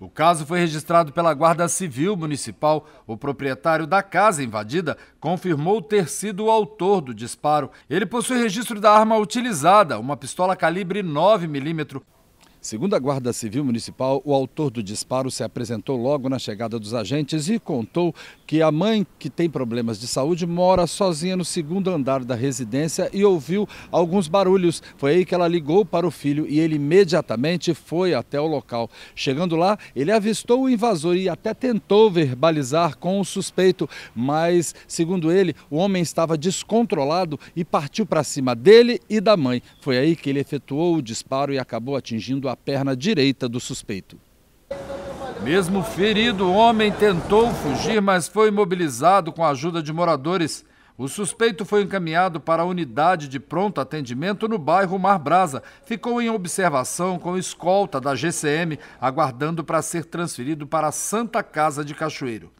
O caso foi registrado pela Guarda Civil Municipal. O proprietário da casa invadida confirmou ter sido o autor do disparo. Ele possui registro da arma utilizada, uma pistola calibre 9 mm Segundo a Guarda Civil Municipal, o autor do disparo se apresentou logo na chegada dos agentes e contou que a mãe, que tem problemas de saúde, mora sozinha no segundo andar da residência e ouviu alguns barulhos. Foi aí que ela ligou para o filho e ele imediatamente foi até o local. Chegando lá, ele avistou o invasor e até tentou verbalizar com o suspeito, mas, segundo ele, o homem estava descontrolado e partiu para cima dele e da mãe. Foi aí que ele efetuou o disparo e acabou atingindo a perna direita do suspeito. Mesmo ferido, o homem tentou fugir, mas foi imobilizado com a ajuda de moradores. O suspeito foi encaminhado para a unidade de pronto atendimento no bairro Mar Brasa. Ficou em observação com escolta da GCM, aguardando para ser transferido para a Santa Casa de Cachoeiro.